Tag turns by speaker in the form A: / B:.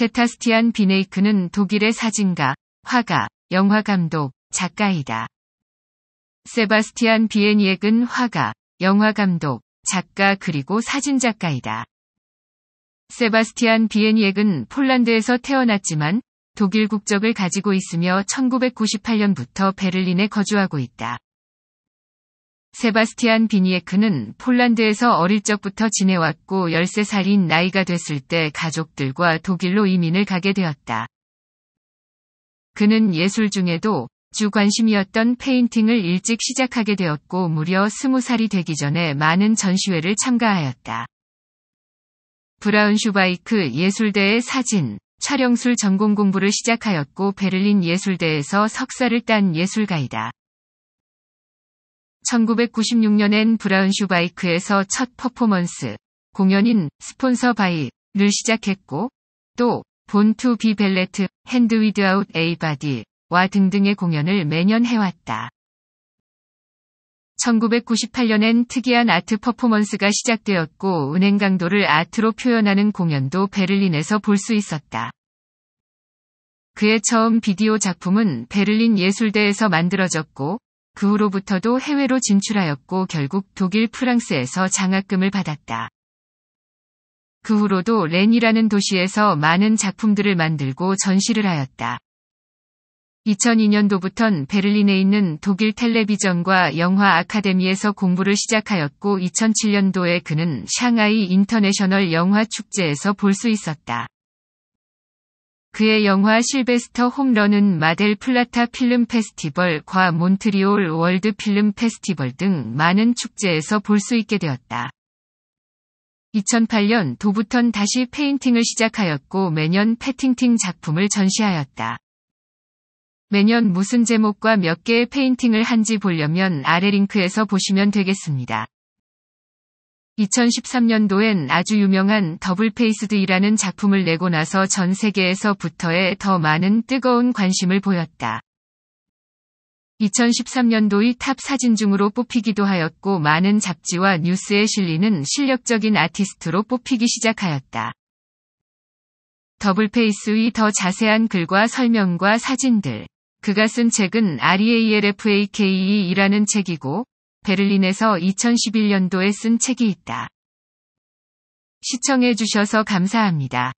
A: 세타스티안 비네이크는 독일의 사진가, 화가, 영화감독, 작가이다. 세바스티안 비에니엑은 화가, 영화감독, 작가 그리고 사진작가이다. 세바스티안 비에니엑은 폴란드에서 태어났지만 독일 국적을 가지고 있으며 1998년부터 베를린에 거주하고 있다. 세바스티안 비니에크는 폴란드에서 어릴 적부터 지내왔고 13살인 나이가 됐을 때 가족들과 독일로 이민을 가게 되었다. 그는 예술 중에도 주 관심이었던 페인팅을 일찍 시작하게 되었고 무려 20살이 되기 전에 많은 전시회를 참가하였다. 브라운슈바이크 예술대의 사진, 촬영술 전공 공부를 시작하였고 베를린 예술대에서 석사를 딴 예술가이다. 1996년엔 브라운 슈바이크에서 첫 퍼포먼스 공연인 스폰서 바이를 시작했고 또 본투 비 벨레트, 핸드 위드 아웃 에이바디와 등등의 공연을 매년 해왔다. 1998년엔 특이한 아트 퍼포먼스가 시작되었고 은행 강도를 아트로 표현하는 공연도 베를린에서 볼 수 있었다. 그의 처음 비디오 작품은 베를린 예술대에서 만들어졌고 그 후로부터도 해외로 진출하였고 결국 독일 프랑스에서 장학금을 받았다. 그 후로도 렌이라는 도시에서 많은 작품들을 만들고 전시를 하였다. 2002년도부턴 베를린에 있는 독일 텔레비전과 영화 아카데미에서 공부를 시작하였고 2007년도에 그는 샹하이 인터내셔널 영화 축제에서 볼 수 있었다. 그의 영화 실베스터 홈런은 마델 플라타 필름 페스티벌과 몬트리올 월드 필름 페스티벌 등 많은 축제에서 볼 수 있게 되었다. 2008년 도부턴 다시 페인팅을 시작하였고 매년 패팅팅 작품을 전시하였다. 매년 무슨 제목과 몇 개의 페인팅을 한지 보려면 아래 링크에서 보시면 되겠습니다. 2013년도엔 아주 유명한 더블페이스드이라는 작품을 내고 나서 전 세계에서부터의 더 많은 뜨거운 관심을 보였다. 2013년도의 탑 사진 중으로 뽑히기도 하였고 많은 잡지와 뉴스에 실리는 실력적인 아티스트로 뽑히기 시작하였다. 더블페이스의 더 자세한 글과 설명과 사진들. 그가 쓴 책은 r e l f a k e 이라는 책이고 베를린에서 2011년도에 쓴 책이 있다. 시청해주셔서 감사합니다.